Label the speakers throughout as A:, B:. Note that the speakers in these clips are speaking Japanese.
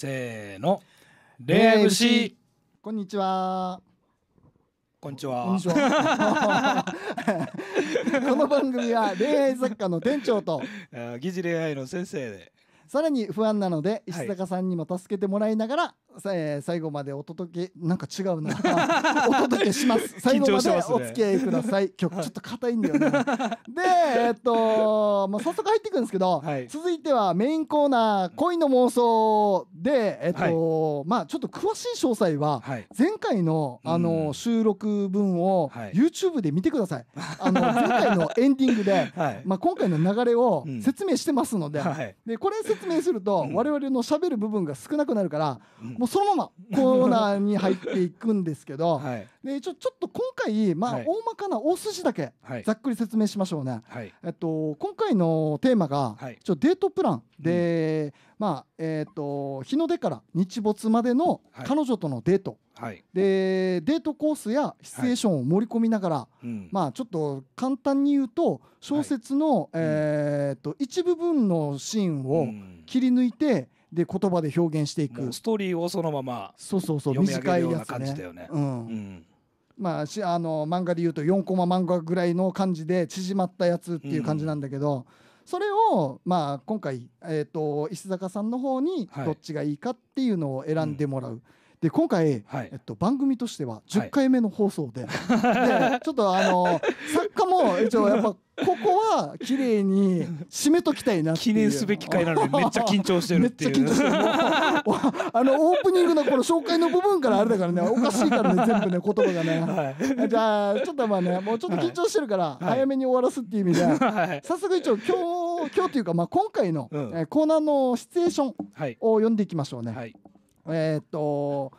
A: せーの恋愛節
B: こんにちはこんにちは。こは この番組は恋愛作
A: 家の店長と、疑似恋愛の先生で。
B: さらに不安なので石坂さんにも助けてもらいながら、えー最後までお届けなんか違うな お届けします最後までお付き合いください、曲 ちょっと硬いんだよねでえっと、まあ、早速入っていくんですけど、はい続いてはメインコーナー恋の妄想でえっと、まあちょっと詳しい詳細ははい前回のあの収録分をはい YouTube で見てください、あの前回のエンディングで はいまあ、今回の流れを説明してますので、はいでこれ説説明すると、我々のしゃべる部分が少なくなるから、もうそのままコーナーに入っていくんですけど、でちょちょっと今回、まあ、大まかな大筋だけ、はいざっくり説明しましょうね。はいえっと、今回のテーマが、はいちょデートプランで、まあえっと日の出から日没までの彼女とのデート、はい、でデートコースやシチュエーションを盛り込みながら、うんまあちょっと簡単に言うと小説の、えっと一部分のシーンを切り抜いて、で言葉で表現していく
A: ストーリーをそのまま
B: そうそうそう読み上げ短るいようやなつ感じだね。よね。ううんまあ、しあの漫画で言うと4コマ漫画ぐらいの感じで縮まったやつっていう感じなんだけど、うん、それを、まあ、今回、えーと、石坂さんの方にどっちがいいかっていうのを選んでもらう。うんで今回、はい、えっと、番組としては10回目の放送ではい、でちょっとあの作家も一応やっぱ。ここは綺麗に締めときたいな記念すべき回なのにめっちゃ緊張してるっていう めっちゃ緊張してあのオープニングのこの紹介の部分からあれだからねおかしいからね全部ね言葉がね、はい、じゃあちょっとまあねもうちょっと緊張してるから早めに終わらすっていう意味で、はい、早速一応今日今日というかまあ今回の、うん、コーナーのシチュエーションを読んでいきましょうね、はい、えー、っと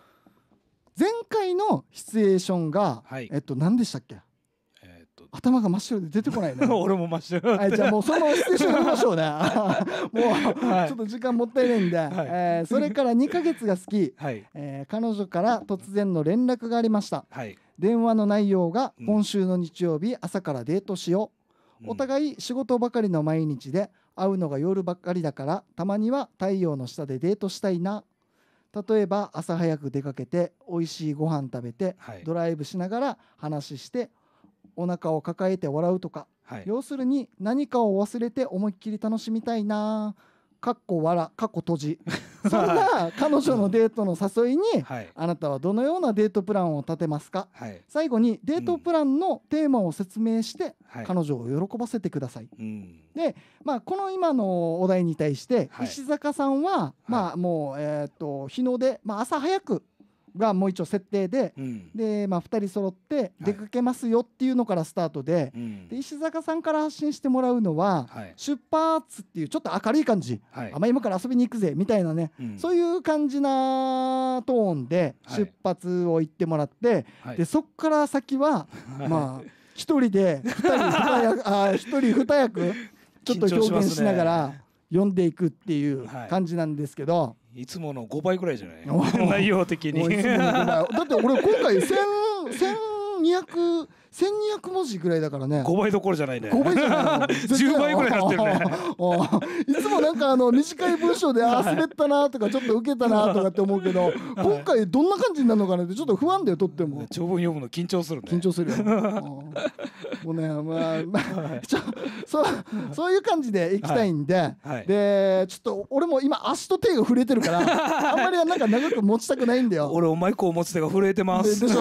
B: 前回のシチュエーションが、はい、えっと何でしたっけ頭が真っ白で出てこないね 俺も真っ白はい、じゃあもうそのましょうね もう、はい、ちょっと時間もったいないんで、はい、えー、それから2か月が好き、はい、えー、彼女から突然の連絡がありました、はい、電話の内容が、今週の日曜日朝からデートしよう、お互い仕事ばかりの毎日で会うのが夜ばっかりだからたまには太陽の下でデートしたいな例えば朝早く出かけて美味しいご飯食べて、ドライブしながら話してお腹を抱えて笑うとか、はい、要するに何かを忘れて思いっきり楽しみたいなかっこ笑かっこ閉じ そんな彼女のデートの誘いに、あなたはどのようなデートプランを立てますか、最後にデートプランのテーマを説明して、彼女を喜ばせてください、で、まあ、この今のお題に対して、石坂さんは、まあもう、えー、と日の出、まあ、朝早くがもう一応設定でうん、でまあ、2人揃って出かけますよっていうのからスタートではい、で石坂さんから発信してもらうのは、はい、出発っていうちょっと明るい感じ、はい、あまあ、今から遊びに行くぜみたいなね、うん、そういう感じなトーンで出発を言ってもらって、でそこから先は、まあ1人で2人役 あ一人2役ちょっと表現しながら。読んでいくっていう感じなんですけど、いつも
A: の5倍ぐらいじゃない内容的にだっ
B: て俺今回1200千二百文字ぐらいだからね五倍どころじゃないね5倍じゃない1倍ぐらいなってるねいつもなんかあの短い文章でああ滑ったなとかちょっと受けたなとかって思うけど 今回どんな感じになるのかなってちょっと不安だよとっても長文読むの緊張するね緊張するよもうねまあ、まあ、ちょそうそういう感じでいきたいんで、はいはい、でちょっと俺も今足と手が震えてるから
A: あんまりなんか長く持ちたくないんだよ俺お前こう持ち手が震えてますでも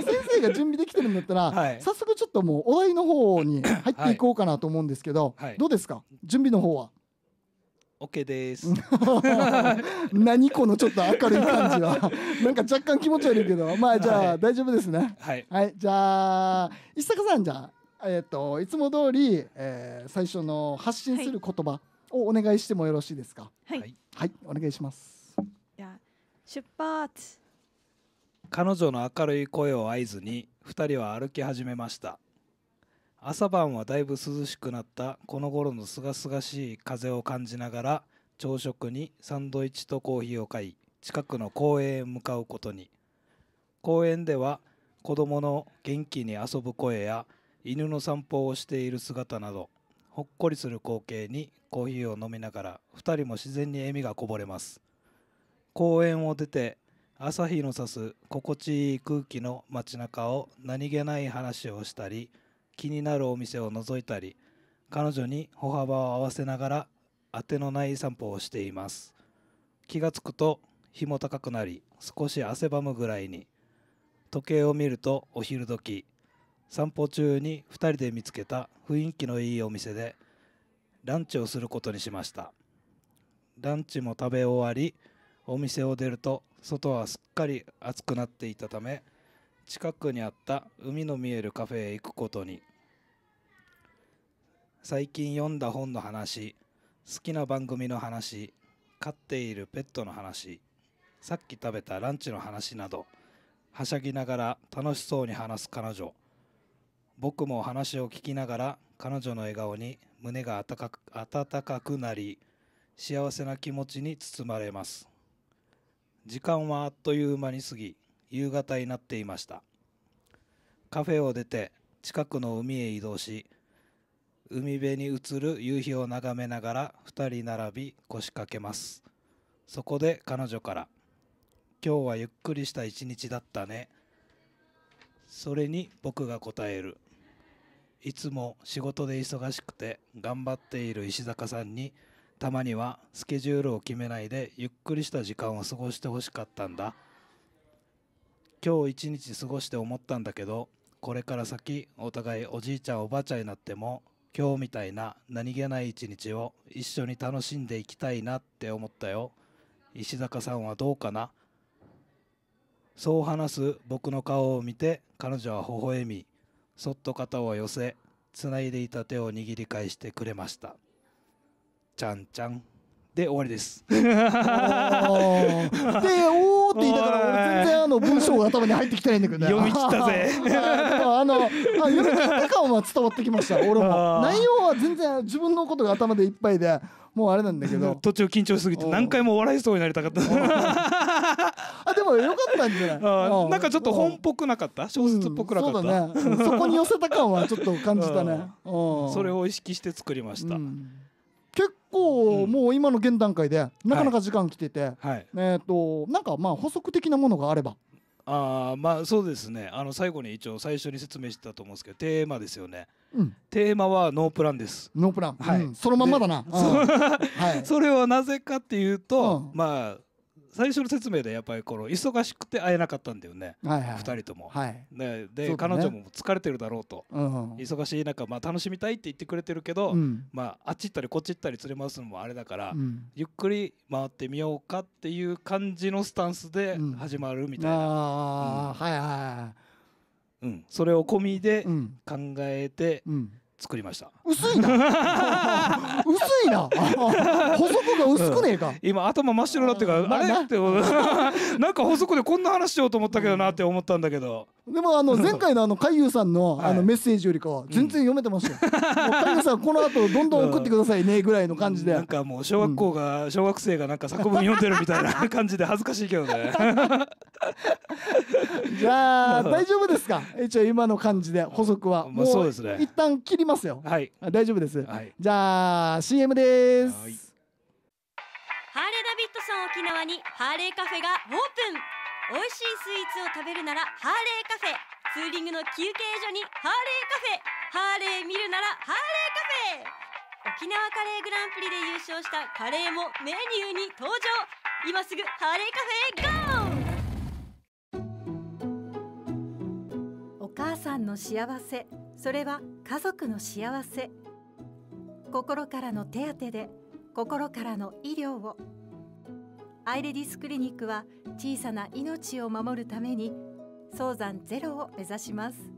B: う先生が準備できしてるんだったら、はい、早速ちょっともうお題の方に 入っていこうかなと思うんですけど、はい、どうですか準備の方は
A: オッケーです
B: 何このちょっと明るい感じは なんか若干気持ち悪いけどまあじゃあ大丈夫ですねはい、はい、じゃあ石坂さんじゃあ、えーと、いつも通り、えー、最初の発信する言葉をお願いしてもよろしいですかはい、はい、お願いします
A: じゃあ出発彼女の明るい声を合図に2人は歩き始めました朝晩はだいぶ涼しくなったこの頃のすがすがしい風を感じながら朝食にサンドイッチとコーヒーを買い近くの公園へ向かうことに公園では子どもの元気に遊ぶ声や犬の散歩をしている姿などほっこりする光景にコーヒーを飲みながら2人も自然に笑みがこぼれます公園を出て朝日の差す心地いい空気の街中を何気ない話をしたり気になるお店を覗いたり彼女に歩幅を合わせながら当てのない散歩をしています気がつくと日も高くなり少し汗ばむぐらいに時計を見るとお昼時散歩中に2人で見つけた雰囲気のいいお店でランチをすることにしましたランチも食べ終わりお店を出ると外はすっかり暑くなっていたため近くにあった海の見えるカフェへ行くことに最近読んだ本の話好きな番組の話飼っているペットの話さっき食べたランチの話などはしゃぎながら楽しそうに話す彼女僕も話を聞きながら彼女の笑顔に胸が温かくなり幸せな気持ちに包まれます時間はあっという間に過ぎ夕方になっていましたカフェを出て近くの海へ移動し海辺に映る夕日を眺めながら2人並び腰掛けますそこで彼女から「今日はゆっくりした一日だったね」それに僕が答える「いつも仕事で忙しくて頑張っている石坂さんに「たまにはスケジュールを決めないでゆっくりした時間を過ごしてほしかったんだ今日一日過ごして思ったんだけどこれから先お互いおじいちゃんおばあちゃんになっても今日みたいな何気ない一日を一緒に楽しんでいきたいなって思ったよ石坂さんはどうかなそう話す僕の顔を見て彼女は微笑みそっと肩を寄せつないでいた手を握り返してくれましたちゃんちゃんで終わりですで「お
B: おって言いながら俺全然あの文章が頭に入ってきてないんだけどね読み切ったぜあのあ読み切った感は伝わってきました 俺も内容は全然自分のことが頭でいっぱいでもうあれなんだけど
A: 途中緊張しすぎて何回も笑いそうになりたかったあでもよかったんじゃないなんかちょっと本っぽくなかった小
B: 説っぽくなかった、うんね、そこに寄せた感はちょっと感じたね
A: それを意識して作りました、うん
B: 結構もう今の現段階でなかなか時間来てて、はい、えっ、ー、となんかまあ補足的なものがあればあまあそうですねあの
A: 最後に一応最初に説明したと思うんですけどテーマですよね、うん、テーマはノープランです
B: ノープラン、はい、うん、そのまんまだな、は
A: い、それはなぜかっていうと、うん、まあ最初の説明でやっぱりこの忙しくて会えなかったんだよね、はいはい、2人とも。はい、ね、で、ね、彼女も疲れてるだろうと、うん、忙しい中、まあ、楽しみたいって言ってくれてるけど、うん、まあ、あっち行ったりこっち行ったり連れ回すのもあれだから、うん、ゆっくり回ってみようかっていう感じのスタンスで始まるみたいな、は
B: いはいは
A: い、うん、それを込みで考えて作りました。薄いな
B: 薄いな
A: 補足 が薄くねえか、うん、今頭真っ白になってからあれって なんか補足でこんな話しようと思ったけどなって思ったんだけど
B: でもあの前回のあの海優さんのあのメッセージよりかは全然読めてました
A: よ、うん、海優さんこの後どんどん送ってくださいねぐらいの感じで、うん、なんかもう小学校が小学生がなんか作文読んでるみたいな感じで恥ずかしいけどね
B: じゃあ大丈夫ですか一応今の感じで補足はもうそうですね一旦切りますよはい大丈夫です、はい、じゃあ CM ですハーレーダビッドソン沖縄にハーレーカフェがオープン美味しいスイーツを食べるならハーレーカフェツーリングの休憩所にハーレーカフェハーレー見るならハーレーカフェ沖縄カレーグランプリで優勝したカレーもメニューに登場今すぐハーレーカフェ
A: へ g お母さんの幸せそれは家族の幸せ心からの手当で心からの医療をアイレディスクリニックは小さな命を守るために早産ゼロを目指します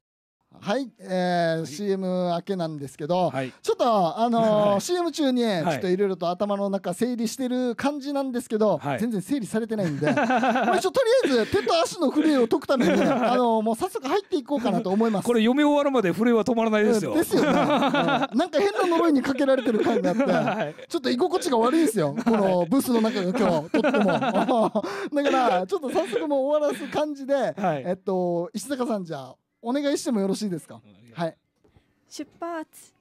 B: はい、えーはい、CM 明けなんですけど、はい、ちょっとあのー はい、CM 中に、ちょっといろいろと頭の中整理してる感じなんですけど、全然整理されてないんで、まあ、とりあえず手と足の震えを解くために、ね、あのー、もう早速入っていこうかなと思います。
A: これ読み終わるまで震えは止
B: まらないですよ。ですよね。なんか変な呪いにかけられてる感があって、ちょっと居心地が悪いですよ。このブースの中が今日とっても。だからちょっと早速もう終わらす感じで、えっと石坂さんじゃあお願いしてもよろしいですか、はい出発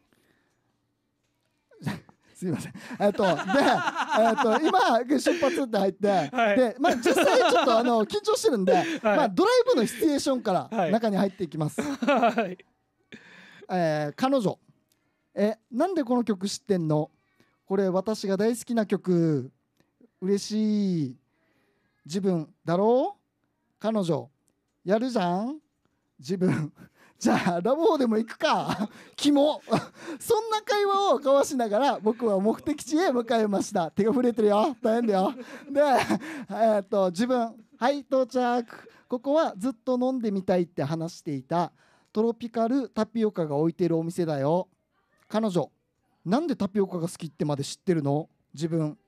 B: すみません。えっと、で、えっと、今、出発って入って、はい、で、まあ、実際ちょっと、あの、緊張してるんで、はい、まあ、ドライブのシチュエーションから中に入っていきます。はい、えー、彼女。え、なんでこの曲知ってんのこれ、私が大好きな曲。嬉しい。自分だろう彼女。やるじゃん自分 じゃあラブホでも行くか キモ そんな会話を交わしながら僕は目的地へ向かいました手が震えてるよ大変だよで、えー、っと自分はい到着ここはずっと飲んでみたいって話していたトロピカルタピオカが置いてるお店だよ彼女なんでタピオカが好きってまで知ってるの自分好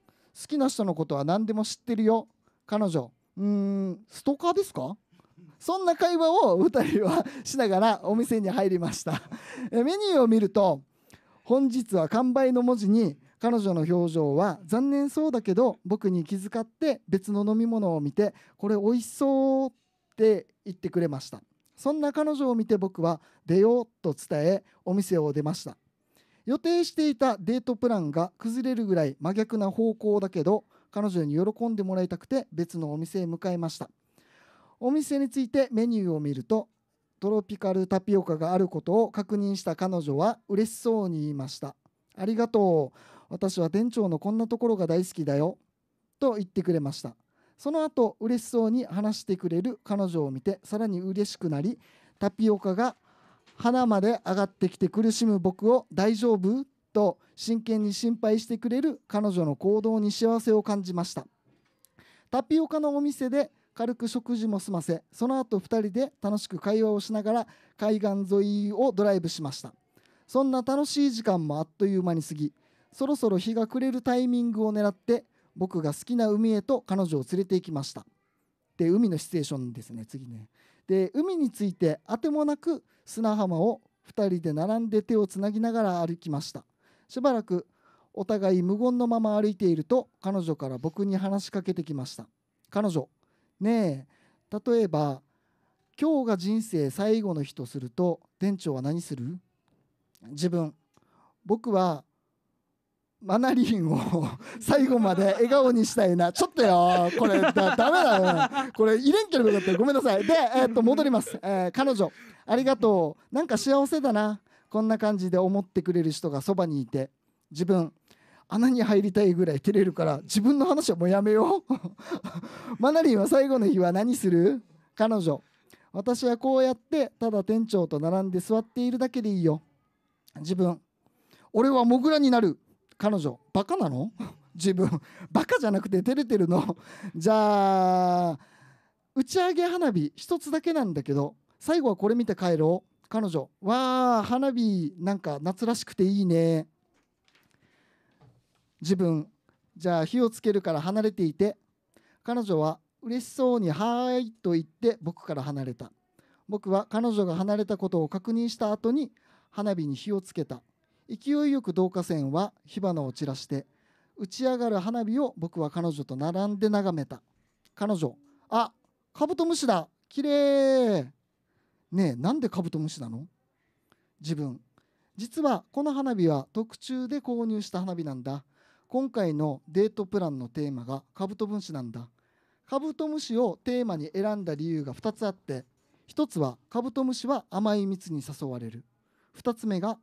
B: きな人のことは何でも知ってるよ彼女うーんストーカーですかそんな会話を2人はしながらお店に入りましたメニューを見ると本日は完売の文字に彼女の表情は残念そうだけど僕に気遣って別の飲み物を見てこれ美味しそうって言ってくれましたそんな彼女を見て僕は出ようと伝えお店を出ました予定していたデートプランが崩れるぐらい真逆な方向だけど彼女に喜んでもらいたくて別のお店へ向かいましたお店についてメニューを見るとトロピカルタピオカがあることを確認した彼女は嬉しそうに言いましたありがとう私は店長のこんなところが大好きだよと言ってくれましたその後嬉しそうに話してくれる彼女を見てさらに嬉しくなりタピオカが花まで上がってきて苦しむ僕を大丈夫と真剣に心配してくれる彼女の行動に幸せを感じましたタピオカのお店で軽く食事も済ませその後2人で楽しく会話をしながら海岸沿いをドライブしましたそんな楽しい時間もあっという間に過ぎそろそろ日が暮れるタイミングを狙って僕が好きな海へと彼女を連れて行きましたで海のシチュエーションですね次ねで海についてあてもなく砂浜を2人で並んで手をつなぎながら歩きましたしばらくお互い無言のまま歩いていると彼女から僕に話しかけてきました彼女ねえ例えば今日が人生最後の日とすると店長は何する自分僕はマナリンを 最後まで笑顔にしたいなちょっとよこれだだめだよこれ入れんければってごめんなさいで、えー、っと 戻ります、えー、彼女ありがとうなんか幸せだなこんな感じで思ってくれる人がそばにいて自分穴に入りたいぐらい照れるから自分の話はもうやめよう マナリンは最後の日は何する彼女私はこうやってただ店長と並んで座っているだけでいいよ自分俺はモグラになる彼女バカなの 自分バカじゃなくて照れてるのじゃあ打ち上げ花火一つだけなんだけど最後はこれ見て帰ろう彼女わあ花火なんか夏らしくていいね自分じゃあ火をつけるから離れていて彼女は嬉しそうに「はーい」と言って僕から離れた僕は彼女が離れたことを確認した後に花火に火をつけた勢いよく導火線は火花を散らして打ち上がる花火を僕は彼女と並んで眺めた彼女あカブトムシだきれいねえなんでカブトムシなの自分実はこの花火は特注で購入した花火なんだ今回のデートプランのテーマがカブトムシなんだカブトムシをテーマに選んだ理由が2つあって1つはカブトムシは甘い蜜に誘われる2つ目が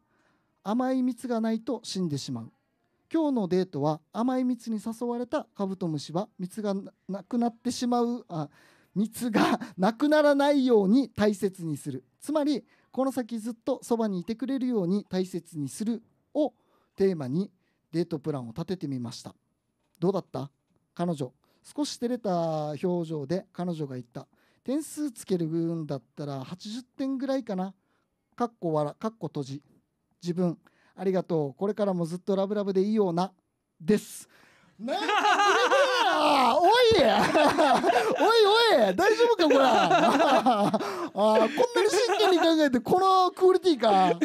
B: 甘い蜜がないと死んでしまう今日のデートは甘い蜜に誘われたカブトムシは蜜がなくなってしまうあ蜜がなくならないように大切にするつまりこの先ずっとそばにいてくれるように大切にするをテーマにデートプランを立ててみましたどうだった彼女少し照れた表情で彼女が言った点数つけるんだったら80点ぐらいかなかっこわらかっこ閉じ自分ありがとうこれからもずっとラブラブでいいようなですなんかおいおいおい大丈夫かこれあこんなに真剣に考えてこのクオリティか大丈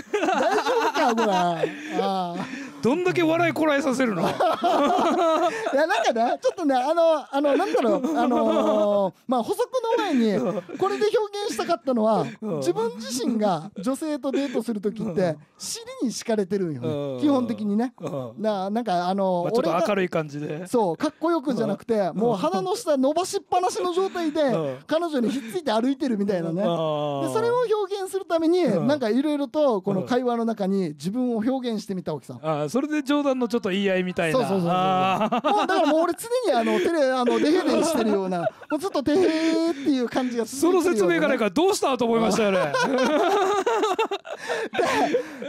B: 夫かこれあ
A: どんだけ笑いこらえさせるの いやなん
B: かねちょっとねあのあのなんだろう あのー、まあ補足の前にこれで表現したかったのは自分自身が女性とデートする時って尻に敷かれてるんよね基本的にねななんかあのー、まあ、ちょっと明るい感
A: じでそ
B: うかっこよくじゃなくてもう鼻の下伸ばしっぱなしの状態で彼女にひっついて歩いてるみたいなねでそれを表現するためになんかいろいろとこの会話の中に自分を表現してみたわけさ
A: んそれで冗談のちょっと言い合いみたいなそうそうそうそうもうだからもう俺常にあのテレあのデヘデヘしてるような も
B: うずっとデヘっていう感じがする、その説明がないから
A: どうしたと思いましたよね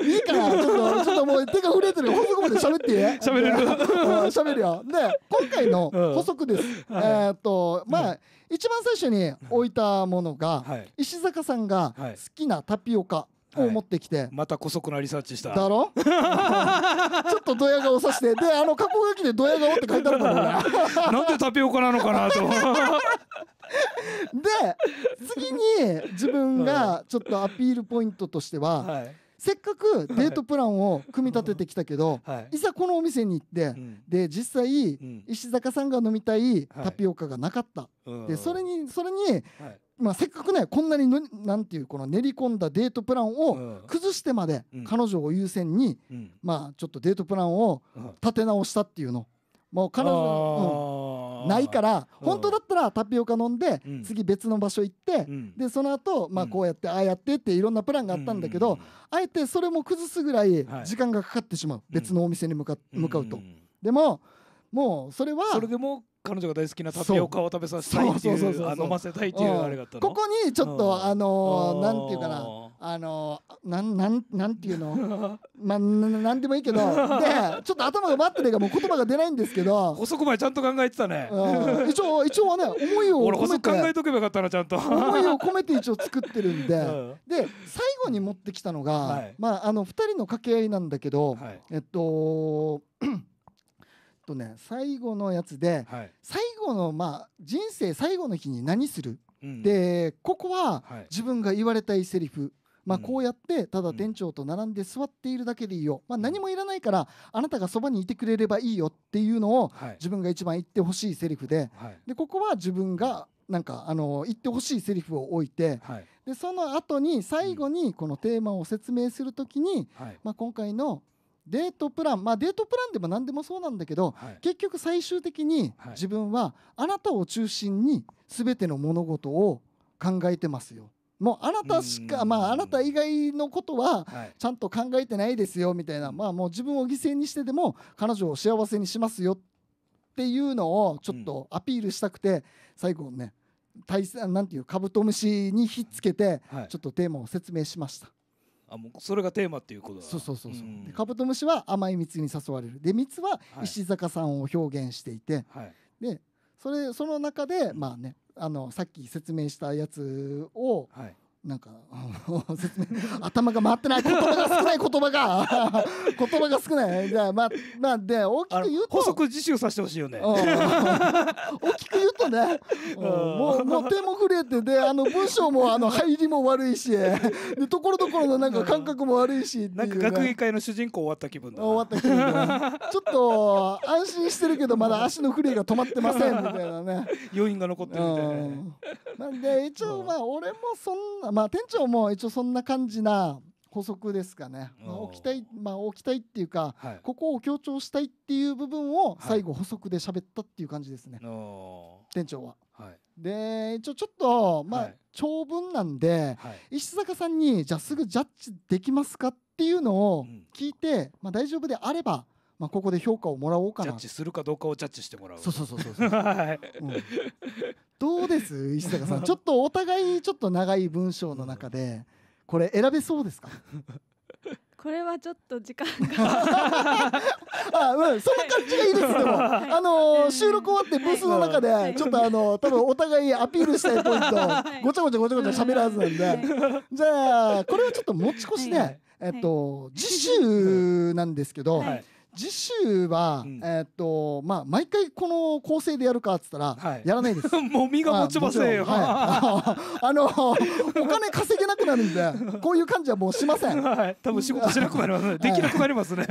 B: いいからちょっとちょっともう手が震えてる補足まで喋って喋れる喋るよで今回の補足です、うんはい、えー、っとまあ、うん一番最初に置いたものが、はい、石坂さんが好きなタピオカ、を持ってきて、はい、またこそなリサーチしただろ ちょっとドヤ顔さしてであの加工書きでドヤ顔って書いてあるから なんでタピオカなのかなと で次に自分がちょっとアピールポイントとしては、はい、せっかくデートプランを組み立ててきたけど、はい、いざこのお店に行って、うん、で実際、うん、石坂さんが飲みたいタピオカがなかった、はい、でそれにそれに、はいまあ、せっかくねこんなにのなんていうこの練り込んだデートプランを崩してまで彼女を優先に、うん、まあ、ちょっとデートプランを立て直したっていうの。もう彼女、うん、ないから本当だったらタピオカ飲んで、うん、次別の場所行って、うん、でその後、まあこうやって、ああやってっていろんなプランがあったんだけど、あえてそれも崩すぐらい時間がかかってしまう、はい、別のお店に向か,、向かうと。でももうそれはそれでも
A: 彼女が大好きなタピオカを食べさせたいっていう飲ませたいっていうあれがあったの、ここにちょっと、あのなんていうかな
B: あのなんなんなんていうの まあなんでもいいけどでちょっと頭が待ってるからもう言葉が出ないんですけど遅く前ちゃ
A: んと考えてたね、一
B: 応一応はね思いを込めて考
A: えとけばよかったなちゃんと思
B: いを込めて一応作ってるんで、で最後に持ってきたのが、まああの二人の掛け合いなんだけど、えっととね最後のやつで、はい、最後のまあ人生最後の日に何する、うん、でここは自分が言われたいセリフまあ、こうやってただ店長と並んで座っているだけでいいよ、まあ、何もいらないからあなたがそばにいてくれればいいよっていうのを自分が一番言ってほしいセリフで,、でここは自分がなんかあの言ってほしいセリフを置いて、でその後に最後にこのテーマを説明するときに、まあ、今回のデートプランまあデートプランでも何でもそうなんだけど、はい、結局最終的に自分はあなたを中心に全ての物事を考えてますよ。もうあなたしかまああなた以外のことはちゃんと考えてないですよみたいな、はい、まあもう自分を犠牲にしてでも彼女を幸せにしますよっていうのをちょっとアピールしたくて、うん、最後ね対なんていうカブトムシにひっつけて、ちょっとテーマを説明しました。
A: あもうそれがテーマっていうことだそうそうそうそう、
B: うん、でカブトムシは甘い蜜に誘われるで蜜は石坂さんを表現していて、はい、でそれその中で、まあねあのさっき説明したやつを、はいなんか 頭が回ってない言葉が少ない言葉が 言葉が少ないじゃあまあまあで大きく言うと補足
A: 自習させてほしいよね大
B: きく言うとねもうもう手も触れてであの文章もあの入りも悪いしところどころのなんか感覚も悪いし、なんか学芸会
A: の主人公終わった気分だ
B: 終わった気分ちょっと安心してるけどまだ足の触れが止まってませんみたい
A: なね 余韻が残ってるみたい
B: な、ね、で一応まあ俺もそんなまあ店長も一応そんな感じな補足ですかね、まあ、置きたい、まあ、置きたいっていうか、はい、ここを強調したいっていう部分を最後補足で喋ったっていう感じですね、はい、店長は。はい、で一応ちょっと、まあ長文なんで、石坂さんにじゃあすぐジャッジできますかっていうのを聞いて、うん、まあ、大丈夫であればまあ、ここで評価をもらおうかなジャッ
A: ジするかどうかをジャッジしてもらうそう
B: そうそうそうはい うん、どうです石坂さん ちょっとお互いにちょっと長い文章の中でこれ選べそうですか これはちょっと時間があ、うん、その感じがいいです、けども、はい、あのー、収録終わってブースの中で、ちょっとあのー、多分お互いアピールしたいポイント、ごちゃごちゃごちゃごちゃ喋るはずなんで、じゃあ、これはちょっと持ち越しで、えっと、次週なんですけど、次週は、うん、えー、っとまあ毎回この構成でやるかっつったら、はい、やらないです もみが持ちませんよ、まあ、はい、あの お金稼げなくなるんでこういう感じはもうしません、はい、多分仕事しなくなりますできなくなりますね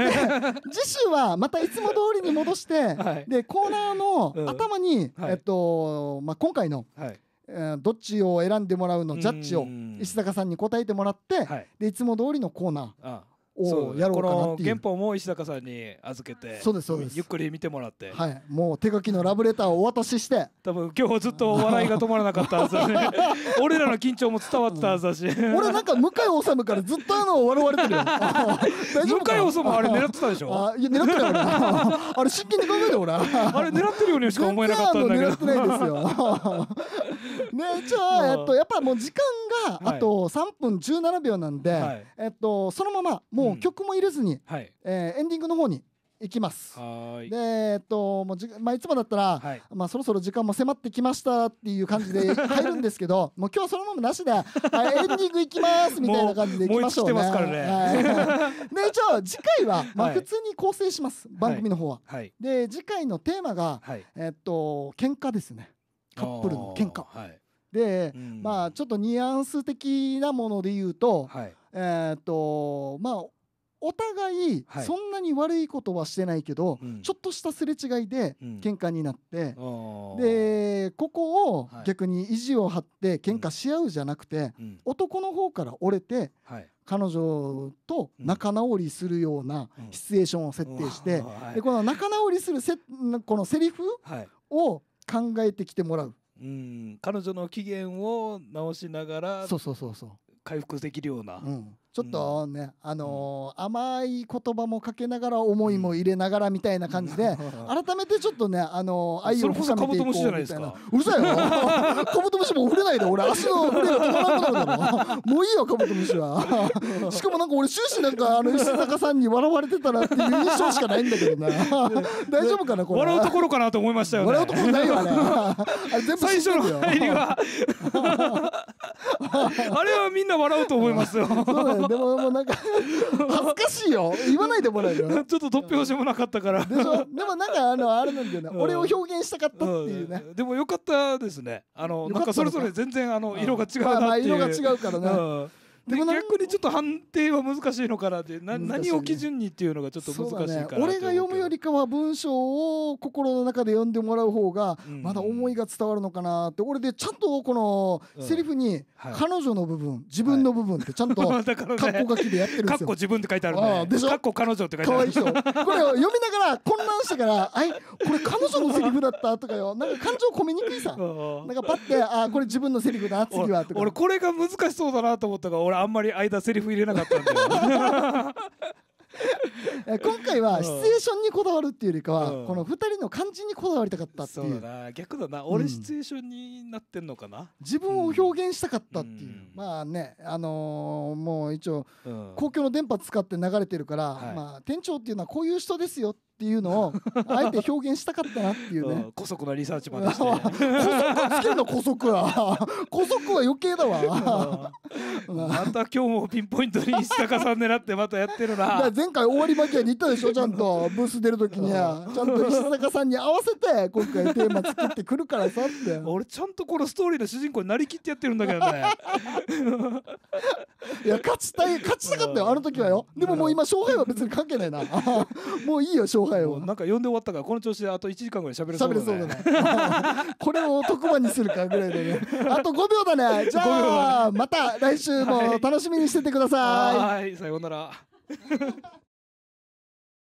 B: 次週はまたいつも通りに戻して、でコーナーの頭に、うん、えっとまあ今回の、はいどっちを選んでもらうのジャッジを石坂さんに答えてもらって、でいつも通りのコーナ
A: ーをやろうかなっていう原本も石坂さんに預けてそうですそうですゆっくり見てもらってはい
B: もう手書きのラブレターをお渡しして多分今
A: 日はずっと笑いが止まらなかったはずだね 俺らの緊張
B: も伝わったはずだし、うん、俺なんか向井治からずっとあの笑われてるよ
A: 向井治もあれ狙ってたでしょあいや狙ってたよ
B: 俺あれ真剣に考えて俺あれ狙ってるよう
A: にしか思えなかったんだけど狙ってないですよ
B: ねじゃあ、えっと、やっぱもう時間があと3分17秒なんで、はい、えっと、そのままもう曲も入れずに、うんはい、えー、エンディングの方にいきます。で、えっと、もうじ、まあ、いつもだったら、はい、まあ、そろそろ時間も迫ってきましたっていう感じで 入るんですけど、もう今日そのままなしで、はい、エンディングいきますみたいな感じでいきましょうね。はい、で、一応次回は、まあ、普通に構成します。はい、番組の方は、はい。で、次回のテーマが、えっと、喧嘩ですね。カップルの喧嘩。はいで、うん、まあちょっとニュアンス的なもので言うと、はい、えー、っとまあお互いそんなに悪いことはしてないけど、はい、ちょっとしたすれ違いで喧嘩になって、うん、でここを逆に意地を張って喧嘩し合うじゃなくて、うん、男の方から折れて、はい、彼女と仲直りするようなシチュエーションを設定して、うん、でこの仲直りするせこのセリフを考えてきてもらう。
A: うん彼女の機嫌を直しながらそうそうそうそう回復できるような、う
B: ちょっとね、うん、あのー、甘い言葉もかけながら思いも入れながらみたいな感じで、改めてちょっとね、あのー、愛を深めていこうみたいなうるさいよカブトムシも触れないで俺足の触れが止まらなくなるだろもういいよカブトムシは しかもなんか俺終始なんかあの石坂さんに笑われてたらっていう印象しかないんだけどな 大丈夫かなこれ笑うところかなと思いましたよ、ね、笑うところないよねあ
A: れ全部最初の入りは あれはみんな笑うと思いますよそうだよでももうなんか恥ずかしいよ言わないでもらえる ちょっと突拍子もなかったからでも
B: なんかあのあれなんだよね、俺を表現したかったっていうね、
A: うん、でもよかったですねあのなんかそれぞれ全然あの色が違うなっていう、まあ、色が違うからね、でも逆にちょっと判定は難しいのかなってな、ね、何を基準にっていうのがちょっと難しいから、ね、俺が
B: 読むよりかは文章を心の中で読んでもらう方がまだ思いが伝わるのかなって、うん、俺でちゃんとこのセリフに彼女の部分、はい、自分の部分ってちゃんとカッコ書きでやってるんですよ。カッコ自分って書いてあるね。でしょカッコ彼女って書いてある。いいこれを読みながら混乱してから「あいこれ彼女のセリフだった」とかよなんか感情込めにくいさ。なんかパッて「あこれ自分のセリフだ次は」とか。俺これが難しそうだなと思ったから俺俺あんまり間セリフ入れなかったんだよ 今回はシチュエーションにこだわるっていうよりかは、この2人の感じにこだわりたかったっていうそうだな逆だな俺シチュエーションになってんのかな、自分を表現したかったっていう、まあねあのもう一応、公共の電波使って流れてるから、まあ、店長っていうのはこういう人ですよってていうのをあえて表現したかったなっていうね
A: 古速 なリサーチまでし
B: て古速つけるの古速は古速 は余計だわ
A: また今日もピンポイントに石坂さん狙ってまたやってるな前
B: 回終わり間際に言ったでしょちゃんとブース出る時にはちゃんと石坂さんに合わせて今回テーマ作
A: ってくるからさって俺ちゃんとこのストーリーの主人公になりきってやってるんだけどね
B: いや勝ちたい勝ちたかったよあの時はよでももう今勝敗は別に関係ないなもういいよ勝敗
A: なんか呼んで終わったからこの調子であと1時間ぐらい喋れそうだねそ
B: うだね これを特番にするかぐらいでね あと5秒だねじゃあ、と。また来週も楽しみにしててください、
A: はい、さようなら